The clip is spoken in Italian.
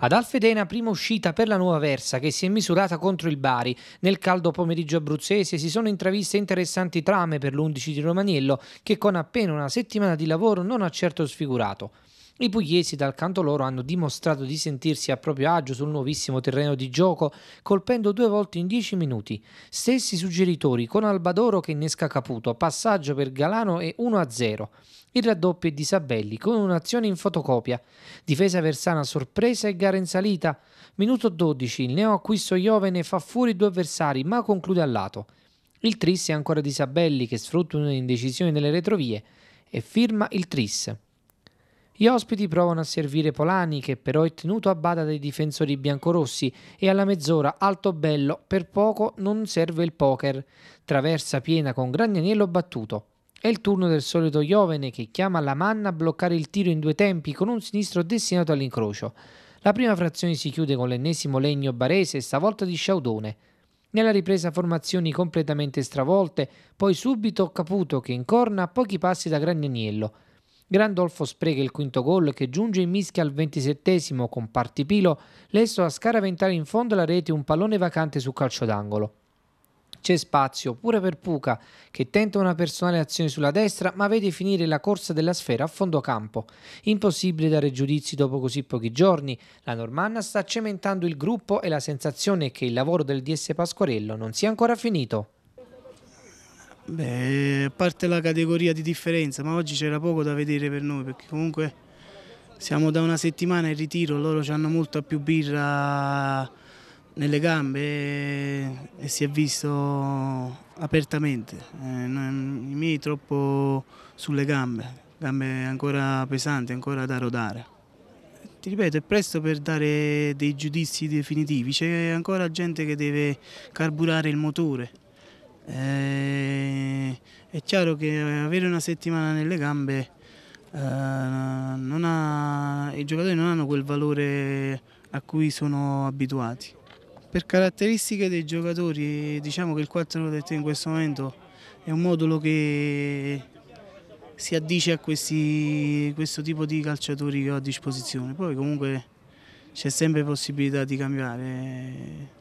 Ad Alfedena prima uscita per la nuova Versa che si è misurata contro il Bari. Nel caldo pomeriggio abruzzese si sono intraviste interessanti trame per l'11 di Romaniello che con appena una settimana di lavoro non ha certo sfigurato. I pugliesi dal canto loro hanno dimostrato di sentirsi a proprio agio sul nuovissimo terreno di gioco, colpendo due volte in dieci minuti. Stessi suggeritori con Albadoro che innesca Caputo, passaggio per Galano e 1-0. Il raddoppio è di Sabelli con un'azione in fotocopia. Difesa Versana sorpresa e gara in salita. Minuto 12, il neoacquisto Iovene fa fuori due avversari ma conclude al lato. Il tris è ancora di Sabelli che sfrutta un'indecisione nelle retrovie e firma il tris. Gli ospiti provano a servire Polani, che però è tenuto a bada dai difensori biancorossi e alla mezz'ora Altobello per poco non serve il poker. Traversa piena con Gragnaniello battuto. È il turno del solito Iovene che chiama la manna a bloccare il tiro in due tempi con un sinistro destinato all'incrocio. La prima frazione si chiude con l'ennesimo legno barese, stavolta di Sciaudone. Nella ripresa formazioni completamente stravolte, poi subito Caputo che incorna a pochi passi da Gragnaniello. Grandolfo spreca il quinto gol che giunge in mischia al ventisettesimo con Partipilo, lesto a scaraventare in fondo la rete un pallone vacante su calcio d'angolo. C'è spazio pure per Puca, che tenta una personale azione sulla destra, ma vede finire la corsa della sfera a fondo campo. Impossibile dare giudizi dopo così pochi giorni. La Normanna sta cementando il gruppo e la sensazione è che il lavoro del DS Pasquarello non sia ancora finito. Beh, a parte la categoria di differenza, ma oggi c'era poco da vedere per noi perché comunque siamo da una settimana in ritiro, loro hanno molta più birra nelle gambe e, e si è visto apertamente. Eh, I miei troppo sulle gambe, gambe ancora pesanti, ancora da rodare. Ti ripeto, è presto per dare dei giudizi definitivi, c'è ancora gente che deve carburare il motore. Eh, è chiaro che avere una settimana nelle gambe eh, ha, i giocatori non hanno quel valore a cui sono abituati. Per caratteristiche dei giocatori diciamo che il 4-3 in questo momento è un modulo che si addice a questi, questo tipo di calciatori che ho a disposizione. Poi comunque c'è sempre possibilità di cambiare.